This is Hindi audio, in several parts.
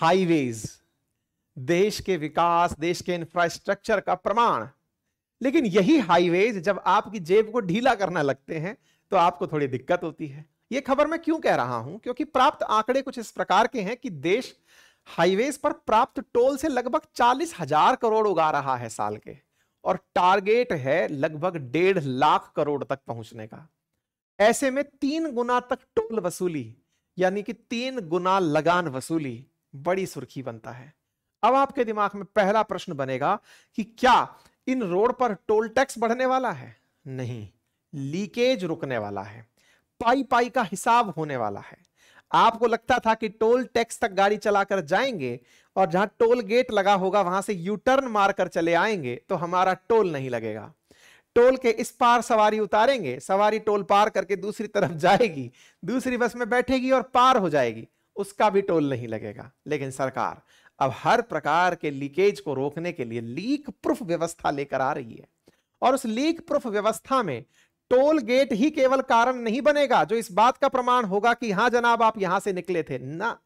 हाईवेज देश के विकास देश के इंफ्रास्ट्रक्चर का प्रमाण लेकिन यही हाईवेज जब आपकी जेब को ढीला करना लगते हैं तो आपको थोड़ी दिक्कत होती है यह खबर मैं क्यों कह रहा हूं क्योंकि प्राप्त आंकड़े कुछ इस प्रकार के हैं कि देश हाईवेज पर प्राप्त टोल से लगभग चालीस हजार करोड़ उगा रहा है साल के और टारगेट है लगभग डेढ़ लाख करोड़ तक पहुंचने का ऐसे में तीन गुना तक टोल वसूली यानी कि तीन गुना लगान वसूली बड़ी सुर्खी बनता है अब आपके दिमाग में पहला प्रश्न बनेगा कि क्या इन रोड पर टोल टैक्स बढ़ने वाला है नहीं लीकेज रुकने वाला है पाई पाई का हिसाब होने वाला है आपको लगता था कि टोल टैक्स तक गाड़ी चलाकर जाएंगे और जहां टोल गेट लगा होगा वहां से यू टर्न मारकर चले आएंगे तो हमारा टोल नहीं लगेगा टोल के इस पार सवारी उतारेंगे सवारी टोल पार करके दूसरी तरफ जाएगी दूसरी बस में बैठेगी और पार हो जाएगी उसका भी टोल नहीं लगेगा लेकिन सरकार अब हर प्रकार के लीकेज को रोकने के लिए लीक प्रूफ व्यवस्था लेकर आ रही है और उस लीक प्रूफ व्यवस्था में टोल गेट ही केवल कारण नहीं बनेगा जो इस बात का प्रमाण होगा कि हाँ जनाब आप यहां से निकले थे ना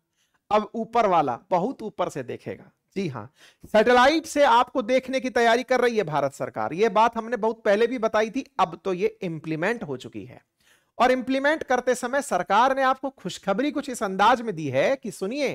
अब ऊपर वाला बहुत ऊपर से देखेगा जी हाँ सैटेलाइट से आपको देखने की तैयारी कर रही है भारत सरकार यह बात हमने बहुत पहले भी बताई थी अब तो ये इंप्लीमेंट हो चुकी है और इंप्लीमेंट करते समय सरकार ने आपको खुशखबरी कुछ इस अंदाज में दी है कि सुनिए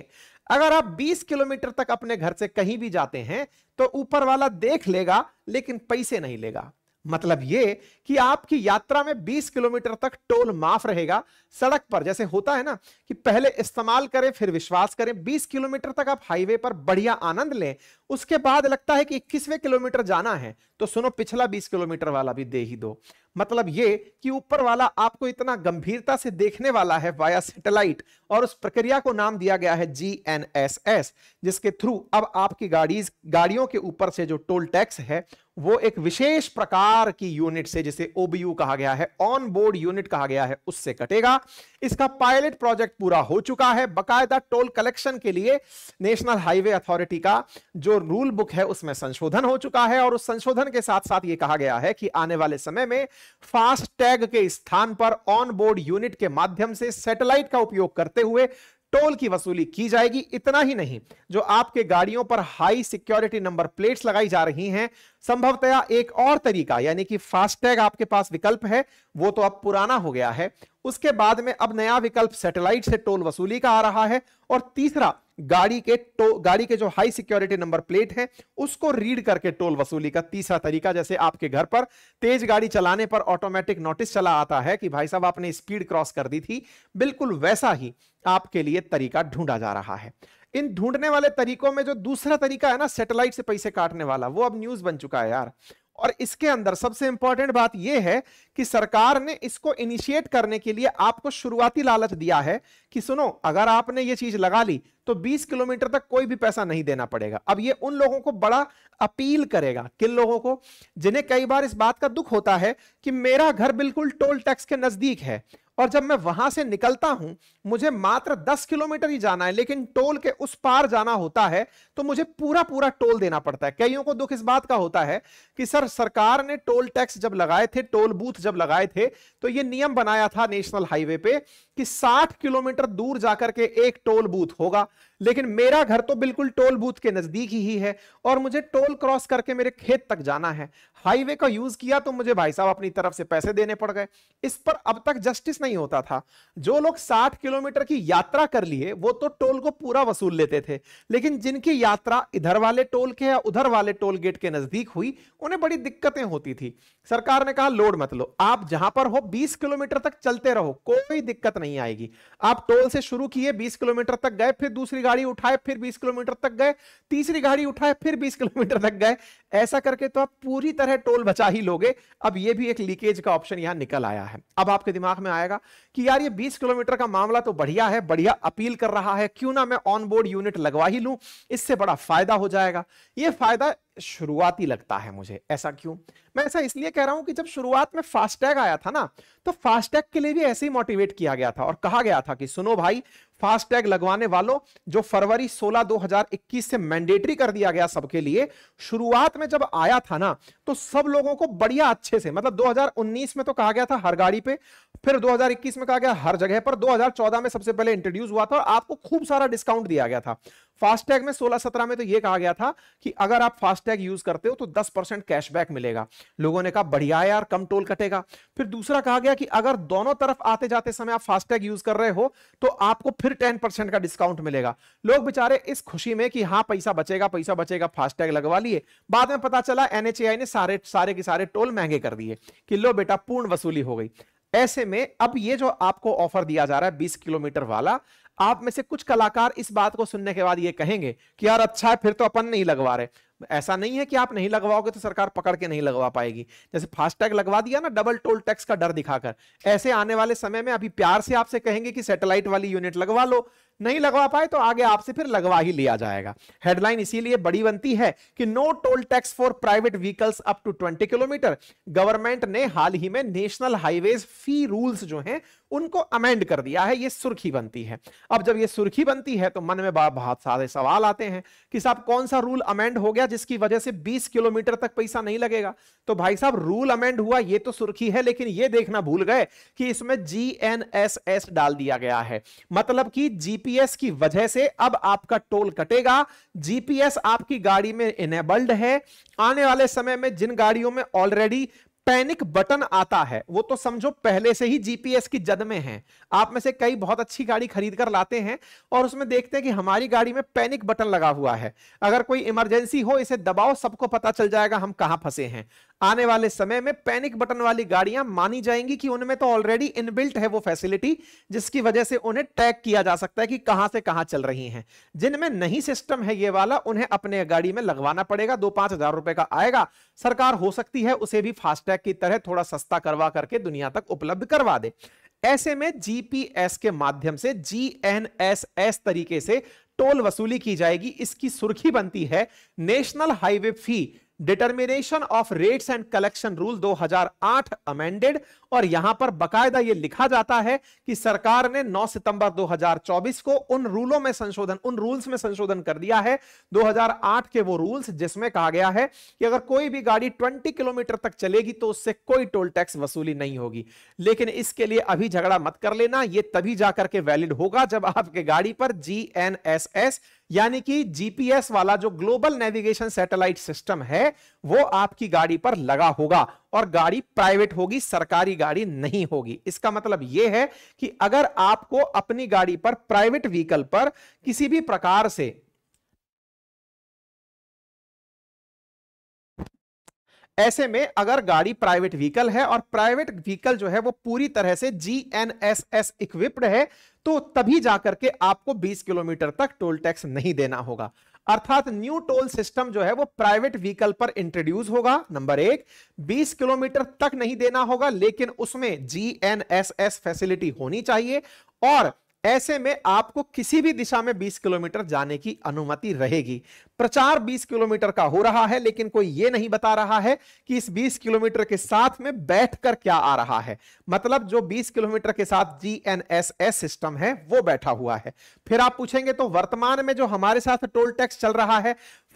अगर आप 20 किलोमीटर तक अपने घर से कहीं भी जाते हैं तो ऊपर वाला देख लेगा लेकिन पैसे नहीं लेगा मतलब ये कि आपकी यात्रा में 20 किलोमीटर तक टोल माफ रहेगा सड़क पर जैसे होता है ना कि पहले इस्तेमाल करें फिर विश्वास करें 20 किलोमीटर तक आप हाईवे पर बढ़िया आनंद लें उसके बाद लगता है कि इक्कीसवें किलोमीटर जाना है तो सुनो पिछला 20 किलोमीटर वाला भी दे ही दो मतलब ये कि ऊपर वाला आपको इतना गंभीरता से देखने वाला है वाया सेटेलाइट और उस प्रक्रिया को नाम दिया गया है जी जिसके थ्रू अब आपकी गाड़ी गाड़ियों के ऊपर से जो टोल टैक्स है वो एक विशेष प्रकार की यूनिट से जिसे ओबीयू कहा गया है ऑन बोर्ड यूनिट कहा गया है उससे कटेगा इसका पायलट प्रोजेक्ट पूरा हो चुका है बकायदा टोल कलेक्शन के लिए नेशनल हाईवे अथॉरिटी का जो रूल बुक है उसमें संशोधन हो चुका है और उस संशोधन के साथ साथ ये कहा गया है कि आने वाले समय में फास्ट टैग के स्थान पर ऑन बोर्ड यूनिट के माध्यम से सैटेलाइट का उपयोग करते हुए टोल की वसूली की जाएगी इतना ही नहीं जो आपके गाड़ियों पर हाई सिक्योरिटी नंबर प्लेट्स लगाई जा रही हैं संभवतया एक और तरीका यानी कि फास्टैग आपके पास विकल्प है वो तो अब पुराना हो गया है उसके बाद में अब नया विकल्प सैटेलाइट से टोल वसूली का आ रहा है और तीसरा गाड़ी के टो गाड़ी के जो हाई सिक्योरिटी नंबर प्लेट है उसको रीड करके टोल वसूली का तीसरा तरीका जैसे आपके घर पर तेज गाड़ी चलाने पर ऑटोमेटिक नोटिस चला आता है कि भाई साहब आपने स्पीड क्रॉस कर दी थी बिल्कुल वैसा ही आपके लिए तरीका ढूंढा जा रहा है इन ढूंढने वाले तरीकों में जो दूसरा तरीका है ना सैटेलाइट से पैसे काटने वाला वो अब न्यूज बन चुका है यार और इसके अंदर सबसे इंपॉर्टेंट बात यह है कि सरकार ने इसको इनिशिएट करने के लिए आपको शुरुआती लालच दिया है कि सुनो अगर आपने ये चीज लगा ली तो 20 किलोमीटर तक कोई भी पैसा नहीं देना पड़ेगा अब ये उन लोगों को बड़ा अपील करेगा किन लोगों को जिन्हें कई बार इस बात का दुख होता है कि मेरा घर बिल्कुल टोल टैक्स के नजदीक है और जब मैं वहां से निकलता हूं मुझे मात्र 10 किलोमीटर ही जाना है लेकिन टोल के उस पार जाना होता है तो मुझे पूरा पूरा टोल देना पड़ता है कईयों को दुख इस बात का होता है कि सर सरकार ने टोल टैक्स जब लगाए थे टोल बूथ जब लगाए थे तो ये नियम बनाया था नेशनल हाईवे पे कि 60 किलोमीटर दूर जाकर के एक टोल बूथ होगा लेकिन मेरा घर तो बिल्कुल टोल बूथ के नजदीक ही है और मुझे टोल क्रॉस करके मेरे खेत तक जाना है हाईवे का यूज किया तो मुझे भाई साहब अपनी तरफ से पैसे देने पड़ गए इस पर अब तक जस्टिस नहीं होता था जो लोग साठ किलोमीटर की यात्रा कर लिए वो तो टोल को पूरा वसूल लेते थे लेकिन जिनकी यात्रा इधर वाले टोल के या उधर वाले टोल गेट के नजदीक हुई उन्हें बड़ी दिक्कतें होती थी सरकार ने कहा लोड मत लो आप जहां पर हो बीस किलोमीटर तक चलते रहो कोई दिक्कत नहीं आएगी आप टोल से शुरू किए बीस किलोमीटर तक गए फिर दूसरी गाड़ी उठाए फिर 20 किलोमीटर तक गए तीसरी गाड़ी उठाए फिर 20 किलोमीटर तक गए ऐसा करके तो आप पूरी तरह टोल बचा ही लोगे अब ये भी एक लीकेज का ऑप्शन यहां निकल आया है अब आपके दिमाग में आएगा कि यार ये 20 किलोमीटर का मामला तो बढ़िया है बढ़िया अपील कर रहा है क्यों ना मैं ऑन बोर्ड यूनिट लगवा ही लू इससे बड़ा फायदा हो जाएगा ये फायदा शुरुआती लगता है मुझे ऐसा क्यों मैं ऐसा इसलिए कह रहा हूं कि जब शुरुआत में फास्टैग आया था ना तो फास्टैग के लिए भी ऐसे ही मोटिवेट किया गया था और कहा गया था कि सुनो भाई फास्टैग लगवाने वालों जो फरवरी 16 2021 से मैंडेटरी कर दिया गया सबके लिए शुरुआत में जब आया था ना तो सब लोगों को बढ़िया अच्छे से मतलब 2019 में तो कहा गया था हर गाड़ी पे फिर 2021 में कहा गया हर जगह पर 2014 में सबसे पहले इंट्रोड्यूस हुआ था और आपको खूब सारा डिस्काउंट दिया गया था फास्टैग में 16-17 में तो यह कहा गया था कि अगर आप फास्टैग यूज करते हो तो 10 परसेंट कैशबैक मिलेगा लोगों ने कहा बढ़िया यार कम टोल कटेगा फिर दूसरा कहा गया कि अगर दोनों तरफ आते जाते समय आप फास्टैग यूज कर रहे हो तो आपको फिर 10 परसेंट का डिस्काउंट मिलेगा लोग बेचारे इस खुशी में कि हाँ पैसा बचेगा पैसा बचेगा फास्टैग लगवा लिए बाद में पता चला एनएचएआई ने सारे सारे के सारे टोल महंगे कर दिए कि लो बेटा पूर्ण वसूली हो गई ऐसे में अब ये जो आपको ऑफर दिया जा रहा है 20 किलोमीटर वाला आप में से कुछ कलाकार इस बात को सुनने के बाद ये कहेंगे कि यार अच्छा है फिर तो अपन नहीं लगवा रहे ऐसा नहीं है कि आप नहीं लगवाओगे तो सरकार पकड़ के नहीं लगवा पाएगी जैसे फास्टैग लगवा दिया ना डबल टोल टैक्स का डर दिखाकर ऐसे आने वाले समय में अभी प्यार से आपसे कहेंगे कि सैटेलाइट वाली यूनिट लगवा लो नहीं लगवा पाए तो आगे आपसे फिर लगवा ही लिया जाएगा हेडलाइन इसीलिए बड़ी बनती है कि no toll tax for private vehicles up to 20 kilometre government ने हाल ही में नेशनल हाईवेज फी रूल्स जो हैं उनको अमेंड कर दिया है ये सुर्खी बनती है अब जब ये सुर्खी बनती है तो मन में बहुत सारे सवाल आते हैं कि साहब कौन सा रूल अमेंड हो गया जिसकी वजह से 20 किलोमीटर तक पैसा नहीं लगेगा तो भाई साहब रूल अमेंड हुआ ये तो सुर्खी है लेकिन ये देखना भूल गए कि इसमें जीएनएसएस डाल दिया गया है मतलब कि जीपीएस की वजह से अब आपका टोल कटेगा जीपीएस आपकी गाड़ी में इनेबल्ड है आने वाले समय में जिन गाड़ियों में ऑलरेडी पैनिक बटन आता है वो तो समझो पहले से ही जीपीएस की जद में है आप में से कई बहुत अच्छी गाड़ी खरीद कर लाते हैं और उसमें देखते हैं कि हमारी गाड़ी में पैनिक बटन लगा हुआ है अगर कोई इमरजेंसी हो इसे दबाओ सबको पता चल जाएगा हम कहां फंसे हैं आने वाले समय में पैनिक बटन वाली गाड़ियां मानी जाएंगी कि उनमें तो ऑलरेडी इनबिल्ट है वो फैसिलिटी जिसकी वजह से उन्हें टैग किया जा सकता है कि कहां से कहां चल रही हैं जिनमें नहीं सिस्टम है ये वाला उन्हें अपने गाड़ी में लगवाना पड़ेगा दो पांच हजार रुपए का आएगा सरकार हो सकती है उसे भी फास्टैग की तरह थोड़ा सस्ता करवा करके दुनिया तक उपलब्ध करवा दे ऐसे में जीपीएस के माध्यम से जीएनएसएस तरीके से टोल वसूली की जाएगी इसकी सुर्खी बनती है national highway fee determination of rates and collection rule 2008 amended और यहां पर बकायदा यह लिखा जाता है कि सरकार ने 9 सितंबर 2024 को उन रूलों में संशोधन उन रूल्स में संशोधन कर दिया है 2008 के वो रूल्स जिसमें कहा गया है कि अगर कोई भी गाड़ी 20 किलोमीटर तक चलेगी तो उससे कोई टोल टैक्स वसूली नहीं होगी लेकिन इसके लिए अभी झगड़ा मत कर लेना यह तभी जाकर के वैलिड होगा जब आपके गाड़ी पर जी एन एस एस यानी कि जीपीएस वाला जो ग्लोबल नेविगेशन सैटेलाइट सिस्टम है वो आपकी गाड़ी पर लगा होगा और गाड़ी प्राइवेट होगी सरकारी गाड़ी नहीं होगी इसका मतलब यह है कि अगर आपको अपनी गाड़ी पर प्राइवेट व्हीकल पर किसी भी प्रकार से ऐसे में अगर गाड़ी प्राइवेट व्हीकल है और प्राइवेट व्हीकल जो है वो पूरी तरह से G N S S equipped है तो तभी जाकर के आपको 20 किलोमीटर तक टोल टैक्स नहीं देना होगा अर्थात न्यू टोल सिस्टम जो है वो प्राइवेट व्हीकल पर इंट्रोड्यूस होगा नंबर एक 20 किलोमीटर तक नहीं देना होगा लेकिन उसमें G N S S facility होनी चाहिए और ऐसे में आपको किसी भी दिशा में 20 किलोमीटर जाने की अनुमति रहेगी प्रचार 20 किलोमीटर का हो रहा है लेकिन कोई यह नहीं बता रहा है कि इस 20 किलोमीटर के साथ में बैठकर क्या आ रहा है मतलब जो 20 किलोमीटर के साथ जीएनएसएस सिस्टम है वो बैठा हुआ है फिर आप पूछेंगे तो वर्तमान में जो हमारे साथ टोल टैक्स चल रहा है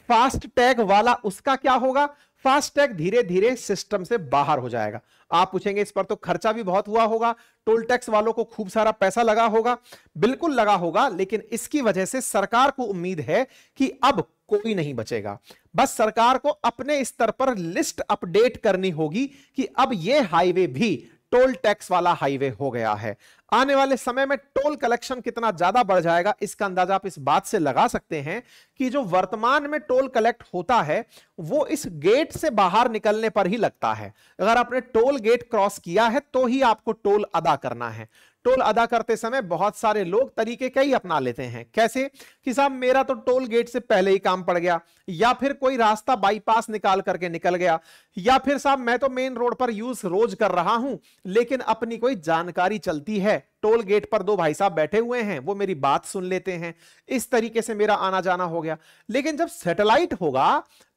फास्ट टैग वाला उसका क्या होगा फास्टैग धीरे धीरे सिस्टम से बाहर हो जाएगा आप पूछेंगे इस पर तो खर्चा भी बहुत हुआ होगा टोल टैक्स वालों को खूब सारा पैसा लगा होगा बिल्कुल लगा होगा लेकिन इसकी वजह से सरकार को उम्मीद है कि अब कोई नहीं बचेगा बस सरकार को अपने स्तर पर लिस्ट अपडेट करनी होगी कि अब यह हाईवे भी टोल टैक्स वाला हाईवे हो गया है आने वाले समय में टोल कलेक्शन कितना ज्यादा बढ़ जाएगा इसका अंदाजा आप इस बात से लगा सकते हैं कि जो वर्तमान में टोल कलेक्ट होता है वो इस गेट से बाहर निकलने पर ही लगता है अगर आपने टोल गेट क्रॉस किया है तो ही आपको टोल अदा करना है टोल अदा करते समय बहुत सारे लोग तरीके कई अपना लेते हैं कैसे कि साहब मेरा तो टोल गेट से पहले ही काम पड़ गया या फिर कोई रास्ता बाईपास निकाल करके निकल गया या फिर साहब मैं तो मेन रोड पर यूज रोज कर रहा हूं लेकिन अपनी कोई जानकारी चलती है टोल गेट पर दो भाई साहब बैठे हुए हैं वो मेरी बात सुन लेते हैं इस तरीके से मेरा आना जाना हो गया लेकिन जब सैटेलाइट होगा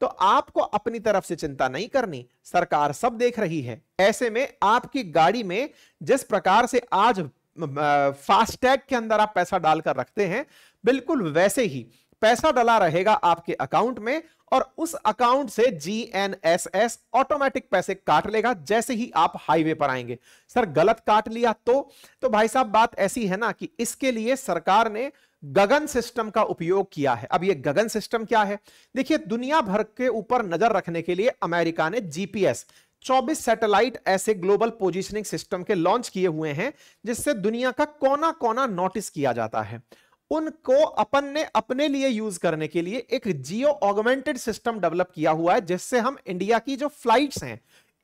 तो आपको अपनी तरफ से चिंता नहीं करनी सरकार सब देख रही है ऐसे में आपकी गाड़ी में जिस प्रकार से आज फास्टैग के अंदर आप पैसा डालकर रखते हैं बिल्कुल वैसे ही पैसा डला रहेगा आपके अकाउंट में और उस अकाउंट से जीएनएसएस ऑटोमेटिक पैसे काट लेगा जैसे ही आप हाईवे पर आएंगे सर गलत काट लिया तो तो भाई साहब बात ऐसी है ना कि इसके लिए सरकार ने गगन सिस्टम का उपयोग किया है अब ये गगन सिस्टम क्या है देखिए दुनिया भर के ऊपर नजर रखने के लिए अमेरिका ने जीपीएस 24 सैटेलाइट ऐसे ग्लोबल पोजीशनिंग सिस्टम के लॉन्च किए हुए हैं जिससे दुनिया का कोना कोना नोटिस किया जाता है उनको अपन ने अपने लिए यूज करने के लिए एक जियो ऑगमेंटेड सिस्टम डेवलप किया हुआ है जिससे हम इंडिया की जो फ्लाइट्स हैं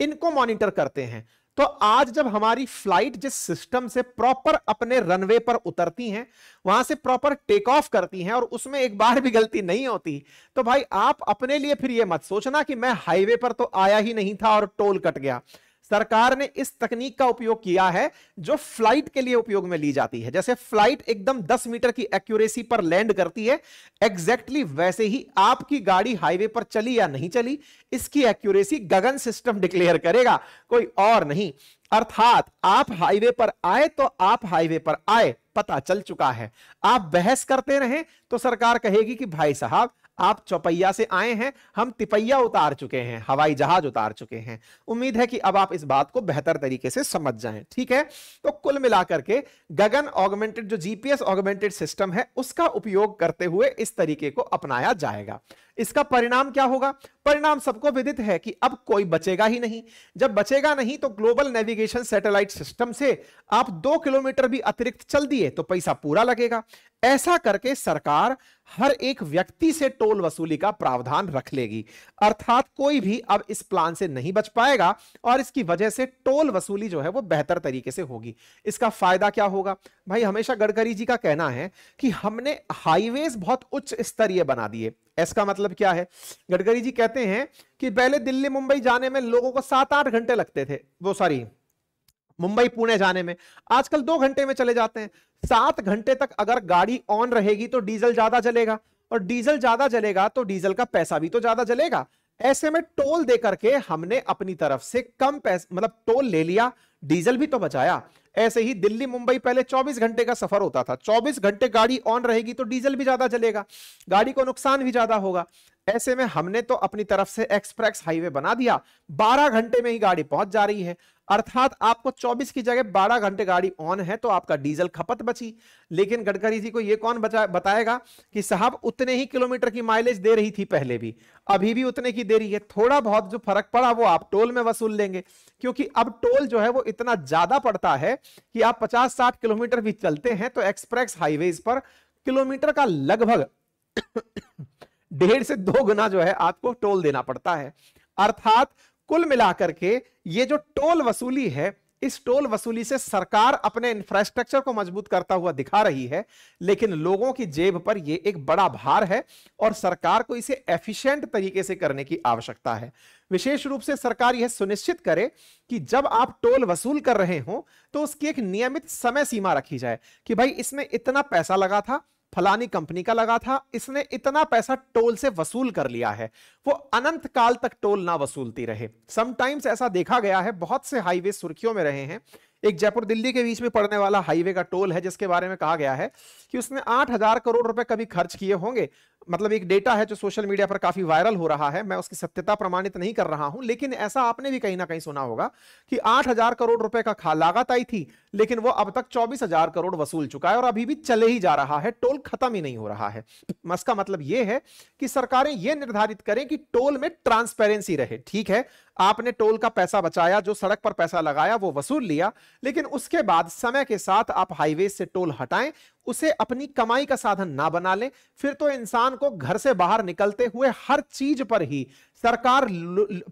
इनको मॉनिटर करते हैं तो आज जब हमारी फ्लाइट जिस सिस्टम से प्रॉपर अपने रनवे पर उतरती हैं वहां से प्रॉपर टेक ऑफ करती हैं और उसमें एक बार भी गलती नहीं होती तो भाई आप अपने लिए फिर यह मत सोचना कि मैं हाईवे पर तो आया ही नहीं था और टोल कट गया सरकार ने इस तकनीक का उपयोग किया है जो फ्लाइट के लिए उपयोग में ली जाती है जैसे फ्लाइट एकदम 10 मीटर की एक्यूरेसी पर लैंड करती है एग्जैक्टली exactly वैसे ही आपकी गाड़ी हाईवे पर चली या नहीं चली इसकी एक्यूरेसी गगन सिस्टम डिक्लेयर करेगा कोई और नहीं अर्थात आप हाईवे पर आए तो आप हाईवे पर आए पता चल चुका है आप बहस करते रहे तो सरकार कहेगी कि भाई साहब आप चौपैया से आए हैं हम तिपैया उतार चुके हैं हवाई जहाज उतार चुके हैं उम्मीद है कि अब आप इस बात को बेहतर तरीके से समझ जाएं ठीक है तो कुल मिलाकर के गगन ऑगमेंटेड जो जीपीएस ऑगमेंटेड सिस्टम है उसका उपयोग करते हुए इस तरीके को अपनाया जाएगा इसका परिणाम क्या होगा परिणाम सबको विदित है कि अब कोई बचेगा ही नहीं जब बचेगा नहीं तो ग्लोबल नेविगेशन सैटेलाइट सिस्टम से आप दो किलोमीटर भी अतिरिक्त चल दिए तो पैसा पूरा लगेगा ऐसा करके सरकार हर एक व्यक्ति से टोल वसूली का प्रावधान रख लेगी अर्थात कोई भी अब इस प्लान से नहीं बच पाएगा और इसकी वजह से टोल वसूली जो है वो बेहतर तरीके से होगी इसका फायदा क्या होगा भाई हमेशा गडकरी जी का कहना है कि हमने हाईवेज बहुत उच्च स्तरीय बना दिए एस का मतलब क्या है गडकरी जी कहते हैं कि पहले दिल्ली मुंबई जाने में लोगों को सात आठ घंटे लगते थे वो सॉरी मुंबई पुणे जाने में आजकल दो घंटे में चले जाते हैं सात घंटे तक अगर गाड़ी ऑन रहेगी तो डीजल ज्यादा चलेगा और डीजल ज्यादा चलेगा तो डीजल का पैसा भी तो ज्यादा चलेगा ऐसे में टोल देकर के हमने अपनी तरफ से कम पैसा मतलब टोल ले लिया डीजल भी तो बचाया ऐसे ही दिल्ली मुंबई पहले 24 घंटे का सफर होता था 24 घंटे गाड़ी ऑन रहेगी तो डीजल भी ज्यादा चलेगा गाड़ी को नुकसान भी ज्यादा होगा ऐसे में हमने तो अपनी तरफ से एक्सप्रेस हाईवे बना दिया 12 घंटे में ही गाड़ी पहुंच जा रही है अर्थात आपको 24 की जगह 12 घंटे गाड़ी ऑन है तो आपका डीजल खपत बची लेकिन गडकरी जी को यह कौन बताएगा कि साहब उतने ही किलोमीटर की माइलेज दे रही थी पहले भी अभी भी उतने की दे रही है थोड़ा बहुत जो फर्क पड़ा वो आप टोल में वसूल लेंगे क्योंकि अब टोल जो है वो इतना ज्यादा पड़ता है कि आप पचास साठ किलोमीटर भी चलते हैं तो एक्सप्रेस हाईवे पर किलोमीटर का लगभग डेढ़ से दो गुना जो है आपको टोल देना पड़ता है अर्थात कुल मिलाकर के ये जो टोल वसूली है इस टोल वसूली से सरकार अपने इंफ्रास्ट्रक्चर को मजबूत करता हुआ दिखा रही है लेकिन लोगों की जेब पर यह एक बड़ा भार है और सरकार को इसे एफिशिएंट तरीके से करने की आवश्यकता है विशेष रूप से सरकार यह सुनिश्चित करे कि जब आप टोल वसूल कर रहे हो तो उसकी एक नियमित समय सीमा रखी जाए कि भाई इसमें इतना पैसा लगा था फलानी कंपनी का लगा था इसने इतना पैसा टोल से वसूल कर लिया है वो अनंत काल तक टोल ना वसूलती रहे समटाइम्स ऐसा देखा गया है बहुत से हाईवे सुर्खियों में रहे हैं एक जयपुर दिल्ली के बीच में पड़ने वाला हाईवे का टोल है जिसके बारे में कहा गया है कि उसने आठ हजार करोड़ रुपए कभी खर्च किए होंगे मतलब एक डेटा है जो सोशल मीडिया पर काफी वायरल हो रहा है मैं उसकी सत्यता प्रमाणित नहीं कर रहा हूं लेकिन ऐसा आपने भी कहीं ना कहीं सुना होगा कि आठ हजार करोड़ रुपए का खा लागत आई थी लेकिन वो अब तक चौबीस हजार करोड़ वसूल चुका है और अभी भी चले ही जा रहा है टोल खत्म ही नहीं हो रहा है इसका मतलब यह है कि सरकारें यह निर्धारित करें कि टोल में ट्रांसपेरेंसी रहे ठीक है आपने टोल का पैसा बचाया जो सड़क पर पैसा लगाया वो वसूल लिया लेकिन उसके बाद समय के साथ आप हाईवे से टोल हटाएं उसे अपनी कमाई का साधन ना बना ले फिर तो इंसान को घर से बाहर निकलते हुए हर चीज पर ही सरकार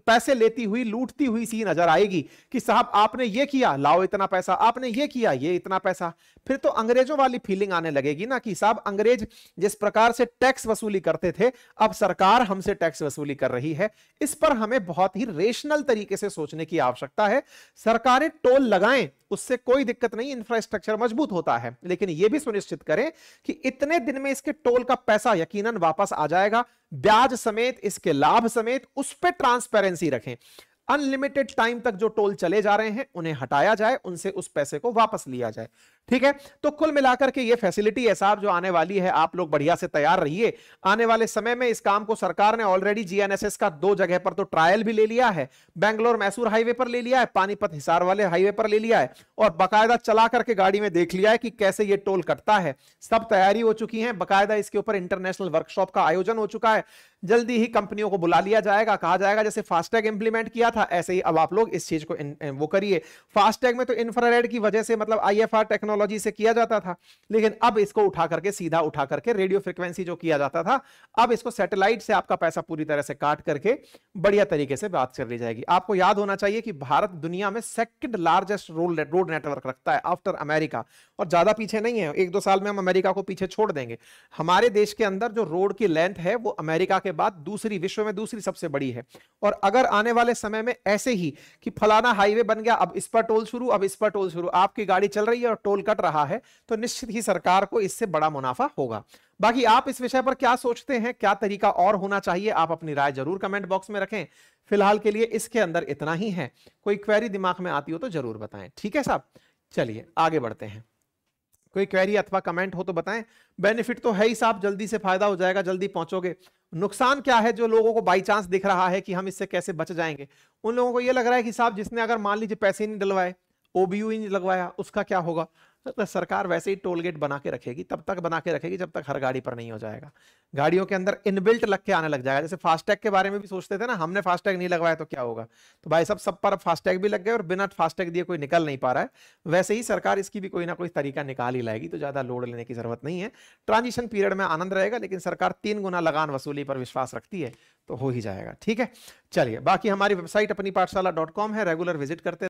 पैसे लेती हुई लूटती हुई सी नजर आएगी कि साहब आपने ये किया लाओ इतना पैसा आपने ये किया ये इतना पैसा फिर तो अंग्रेजों वाली फीलिंग आने लगेगी ना कि साहब अंग्रेज जिस प्रकार से टैक्स वसूली करते थे अब सरकार हमसे टैक्स वसूली कर रही है इस पर हमें बहुत ही रेशनल तरीके से सोचने की आवश्यकता है सरकारें टोल लगाएं उससे कोई दिक्कत नहीं इंफ्रास्ट्रक्चर मजबूत होता है लेकिन यह भी सुनिश्चित करें कि इतने दिन में इसके टोल का पैसा यकीनन वापस आ जाएगा ब्याज समेत इसके लाभ समेत उस पर ट्रांसपेरेंसी रखें अनलिमिटेड टाइम तक जो टोल चले जा रहे हैं उन्हें हटाया जाए उनसे उस पैसे को वापस लिया जाए ठीक है तो कुल मिलाकर के ये फैसिलिटी है साहब जो आने वाली है आप लोग बढ़िया से तैयार रहिए आने वाले समय में इस काम को सरकार ने ऑलरेडी जीएनएसएस का दो जगह पर तो ट्रायल भी ले लिया है बैंगलोर मैसूर हाईवे पर ले लिया है पानीपत हिसार वाले हाईवे पर ले लिया है और बाकायदा चला करके गाड़ी में देख लिया है कि कैसे ये टोल कटता है सब तैयारी हो चुकी है बाकायदा इसके ऊपर इंटरनेशनल वर्कशॉप का आयोजन हो चुका है जल्दी ही कंपनियों को बुला लिया जाएगा कहा जाएगा जैसे फास्टैग इंप्लीमेंट किया था ऐसे ही अब आप लोग इस चीज को वो करिए फास्टैग में तो इंफ्रारेड की वजह से मतलब आई टेक्नोलॉजी टेक्नोलॉजी से किया जाता था लेकिन अब इसको उठा करके सीधा उठा करके रेडियो फ्रिक्वेंसी जो किया जाता था अब इसको सैटेलाइट से आपका पैसा पूरी तरह से काट करके बढ़िया तरीके से बात कर ली जाएगी आपको याद होना चाहिए कि भारत दुनिया में second largest role road network रखता है आफ्टर अमेरिका और ज्यादा पीछे नहीं है एक दो साल में हम अमेरिका को पीछे छोड़ देंगे हमारे देश के अंदर जो रोड की लेंथ है वो अमेरिका के बाद दूसरी विश्व में दूसरी सबसे बड़ी है और अगर आने वाले समय में ऐसे ही कि फलाना हाईवे बन गया अब इस पर टोल शुरू अब इस पर टोल शुरू आपकी गाड़ी चल रही है और टोल कट रहा है तो निश्चित ही सरकार को इससे बड़ा मुनाफा होगा बाकी आप इस विषय पर क्या सोचते हैं क्या तरीका और होना चाहिए आप अपनी राय जरूर कमेंट बॉक्स में रखें फिलहाल के लिए इसके अंदर इतना ही है कोई क्वेरी दिमाग में आती हो तो जरूर बताएं ठीक है साहब चलिए आगे बढ़ते हैं कोई क्वेरी अथवा कमेंट हो तो बताएं बेनिफिट तो है ही साहब जल्दी से फायदा हो जाएगा जल्दी पहुंचोगे नुकसान क्या है जो लोगों को बाई चांस दिख रहा है कि हम इससे कैसे बच जाएंगे उन लोगों को यह लग रहा है कि साहब जिसने अगर मान लीजिए पैसे नहीं डलवाए ओबीयू ही नहीं लगवाया उसका क्या होगा तो सरकार वैसे ही टोल गेट बना के रखेगी तब तक बना के रखेगी जब तक हर गाड़ी पर नहीं हो जाएगा गाड़ियों के अंदर इनबिल्ट लग के आने लग जाएगा जैसे फास्टैग के बारे में भी सोचते थे ना हमने फास्टैग नहीं लगवाया तो क्या होगा तो भाई सब सब पर फास्टैग भी लग गए और बिना फास्टैग दिए कोई निकल नहीं पा रहा है वैसे ही सरकार इसकी भी कोई ना कोई तरीका निकाल ही लाएगी तो ज्यादा लोड लेने की जरूरत नहीं है ट्रांजिशन पीरियड में आनंद रहेगा लेकिन सरकार तीन गुना लगान वसूली पर विश्वास रखती है तो हो ही जाएगा ठीक है चलिए बाकी हमारी वेबसाइट अपनी पाठशाला है रेगुलर विजिट करते